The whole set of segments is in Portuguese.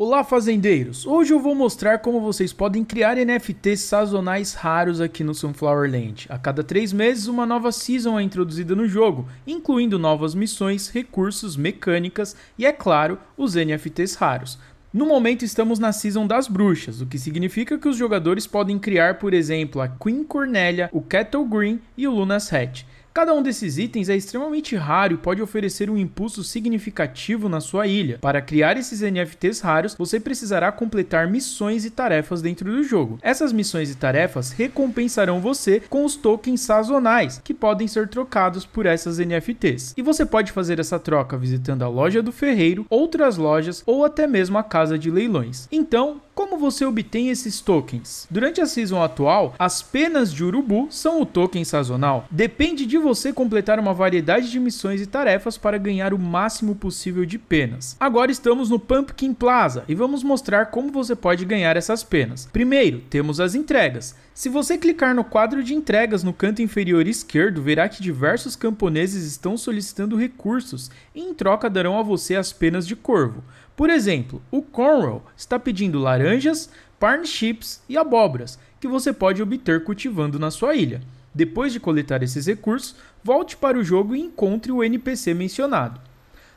Olá fazendeiros, hoje eu vou mostrar como vocês podem criar NFTs sazonais raros aqui no Sunflower Land. A cada 3 meses uma nova season é introduzida no jogo, incluindo novas missões, recursos, mecânicas e é claro, os NFTs raros. No momento estamos na Season das Bruxas, o que significa que os jogadores podem criar, por exemplo, a Queen Cornelia, o Kettle Green e o Lunas Hatch. Cada um desses itens é extremamente raro e pode oferecer um impulso significativo na sua ilha. Para criar esses NFTs raros, você precisará completar missões e tarefas dentro do jogo. Essas missões e tarefas recompensarão você com os tokens sazonais, que podem ser trocados por essas NFTs. E você pode fazer essa troca visitando a loja do ferreiro, outras lojas ou até mesmo a casa de leilões. Então, como você obtém esses tokens? Durante a season atual, as penas de urubu são o token sazonal. Depende de você completar uma variedade de missões e tarefas para ganhar o máximo possível de penas. Agora estamos no Pumpkin Plaza e vamos mostrar como você pode ganhar essas penas. Primeiro, temos as entregas. Se você clicar no quadro de entregas no canto inferior esquerdo, verá que diversos camponeses estão solicitando recursos e em troca darão a você as penas de corvo. Por exemplo, o Cornwall está pedindo laranjas, parnships e abobras, que você pode obter cultivando na sua ilha. Depois de coletar esses recursos, volte para o jogo e encontre o NPC mencionado.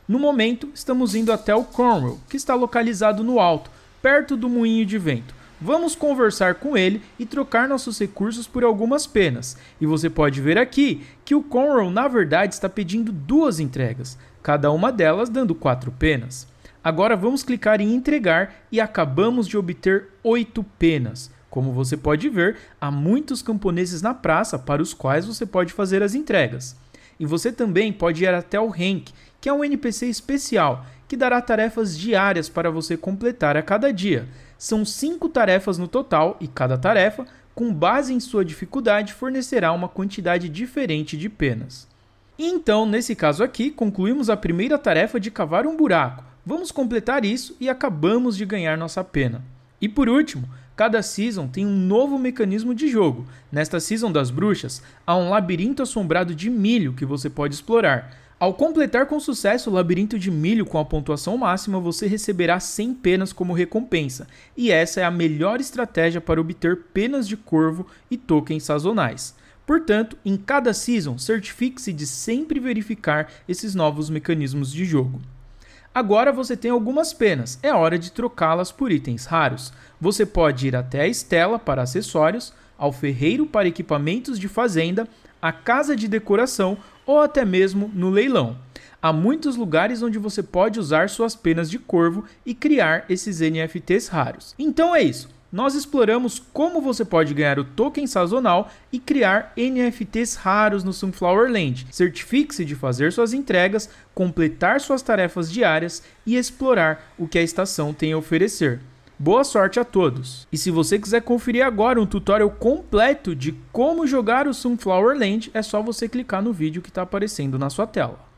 No momento, estamos indo até o Cornwall, que está localizado no alto, perto do moinho de vento. Vamos conversar com ele e trocar nossos recursos por algumas penas. E você pode ver aqui que o Conroe na verdade está pedindo duas entregas, cada uma delas dando quatro penas. Agora vamos clicar em entregar e acabamos de obter 8 penas. Como você pode ver, há muitos camponeses na praça para os quais você pode fazer as entregas. E você também pode ir até o Hank, que é um NPC especial, que dará tarefas diárias para você completar a cada dia. São 5 tarefas no total e cada tarefa, com base em sua dificuldade, fornecerá uma quantidade diferente de penas. Então, nesse caso aqui, concluímos a primeira tarefa de cavar um buraco, Vamos completar isso e acabamos de ganhar nossa pena. E por último, cada season tem um novo mecanismo de jogo. Nesta season das bruxas, há um labirinto assombrado de milho que você pode explorar. Ao completar com sucesso o labirinto de milho com a pontuação máxima, você receberá 100 penas como recompensa, e essa é a melhor estratégia para obter penas de corvo e tokens sazonais. Portanto, em cada season, certifique-se de sempre verificar esses novos mecanismos de jogo. Agora você tem algumas penas, é hora de trocá-las por itens raros. Você pode ir até a Estela para acessórios, ao ferreiro para equipamentos de fazenda, à casa de decoração ou até mesmo no leilão. Há muitos lugares onde você pode usar suas penas de corvo e criar esses NFTs raros. Então é isso nós exploramos como você pode ganhar o token sazonal e criar NFTs raros no Sunflower Land. Certifique-se de fazer suas entregas, completar suas tarefas diárias e explorar o que a estação tem a oferecer. Boa sorte a todos! E se você quiser conferir agora um tutorial completo de como jogar o Sunflower Land, é só você clicar no vídeo que está aparecendo na sua tela.